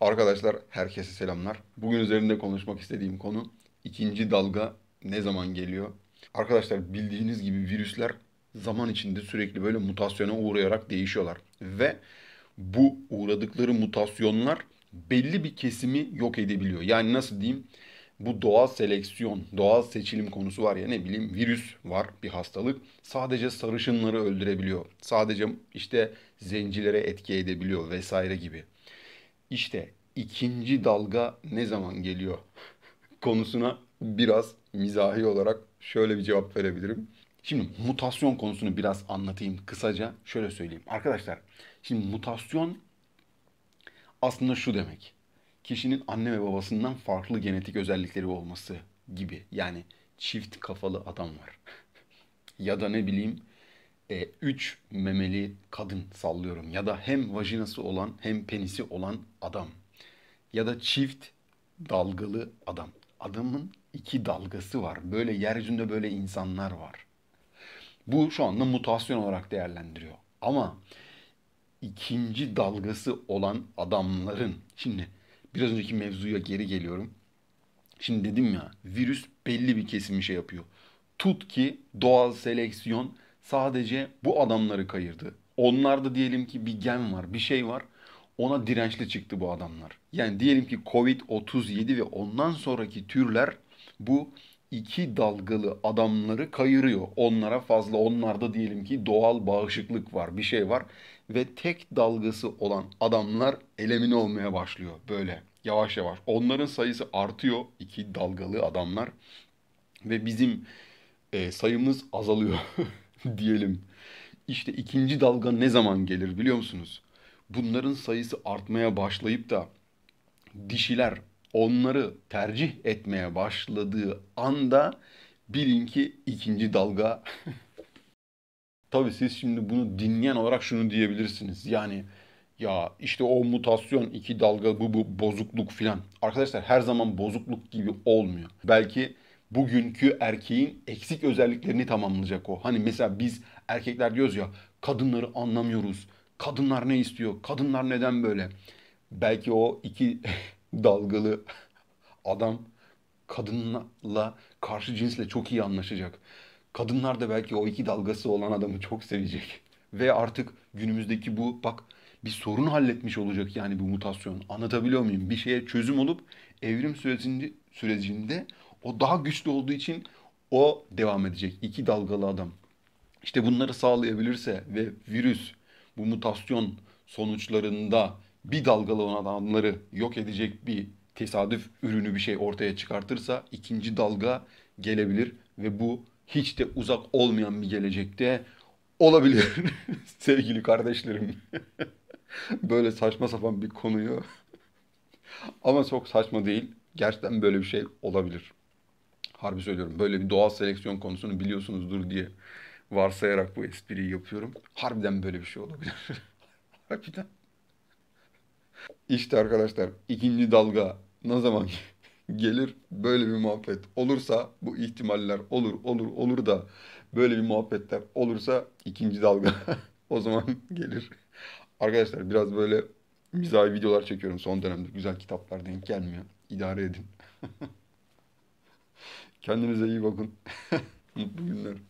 Arkadaşlar herkese selamlar. Bugün üzerinde konuşmak istediğim konu ikinci dalga ne zaman geliyor? Arkadaşlar bildiğiniz gibi virüsler zaman içinde sürekli böyle mutasyona uğrayarak değişiyorlar. Ve bu uğradıkları mutasyonlar belli bir kesimi yok edebiliyor. Yani nasıl diyeyim? Bu doğal seleksiyon, doğal seçilim konusu var ya ne bileyim virüs var bir hastalık. Sadece sarışınları öldürebiliyor. Sadece işte zencilere etki edebiliyor vesaire gibi. İşte ikinci dalga ne zaman geliyor konusuna biraz mizahi olarak şöyle bir cevap verebilirim. Şimdi mutasyon konusunu biraz anlatayım kısaca. Şöyle söyleyeyim. Arkadaşlar şimdi mutasyon aslında şu demek. Kişinin anne ve babasından farklı genetik özellikleri olması gibi. Yani çift kafalı adam var. ya da ne bileyim e, üç memeli kadın sallıyorum ya da hem vajinası olan hem penisi olan adam ya da çift dalgalı adam. Adamın iki dalgası var. Böyle yeryüzünde böyle insanlar var. Bu şu anda mutasyon olarak değerlendiriyor. Ama ikinci dalgası olan adamların şimdi biraz önceki mevzuya geri geliyorum. Şimdi dedim ya virüs belli bir kesimi şey yapıyor. Tut ki doğal seleksiyon sadece bu adamları kayırdı. Onlarda diyelim ki bir gen var, bir şey var. Ona dirençli çıktı bu adamlar. Yani diyelim ki Covid-37 ve ondan sonraki türler bu iki dalgalı adamları kayırıyor. Onlara fazla onlarda diyelim ki doğal bağışıklık var, bir şey var ve tek dalgası olan adamlar elemine olmaya başlıyor böyle yavaş yavaş. Onların sayısı artıyor iki dalgalı adamlar ve bizim e, sayımız azalıyor. diyelim. İşte ikinci dalga ne zaman gelir biliyor musunuz? Bunların sayısı artmaya başlayıp da dişiler onları tercih etmeye başladığı anda bilin ki ikinci dalga Tabii siz şimdi bunu dinleyen olarak şunu diyebilirsiniz. Yani ya işte o mutasyon, iki dalga, bu, bu bozukluk filan. Arkadaşlar her zaman bozukluk gibi olmuyor. Belki bugünkü erkeğin eksik özelliklerini tamamlayacak o. Hani mesela biz erkekler diyoruz ya kadınları anlamıyoruz. Kadınlar ne istiyor? Kadınlar neden böyle? Belki o iki dalgalı adam kadınla karşı cinsle çok iyi anlaşacak. Kadınlar da belki o iki dalgası olan adamı çok sevecek. Ve artık günümüzdeki bu bak bir sorun halletmiş olacak yani bu mutasyon. Anlatabiliyor muyum? Bir şeye çözüm olup evrim sürecinde, sürecinde o daha güçlü olduğu için o devam edecek. İki dalgalı adam. İşte bunları sağlayabilirse ve virüs bu mutasyon sonuçlarında bir dalgalı olan adamları yok edecek bir tesadüf ürünü bir şey ortaya çıkartırsa ikinci dalga gelebilir ve bu hiç de uzak olmayan bir gelecekte olabilir sevgili kardeşlerim. böyle saçma sapan bir konuyu ama çok saçma değil. Gerçekten böyle bir şey olabilir. Harbi söylüyorum böyle bir doğal seleksiyon konusunu biliyorsunuzdur diye varsayarak bu espriyi yapıyorum. Harbiden böyle bir şey olabilir. Harbiden. İşte arkadaşlar ikinci dalga ne zaman gelir böyle bir muhabbet olursa bu ihtimaller olur olur olur da böyle bir muhabbetler olursa ikinci dalga o zaman gelir. Arkadaşlar biraz böyle mizahi videolar çekiyorum son dönemde. Güzel kitaplar denk gelmiyor. İdare edin. Kendinize iyi bakın. Mutlu günler.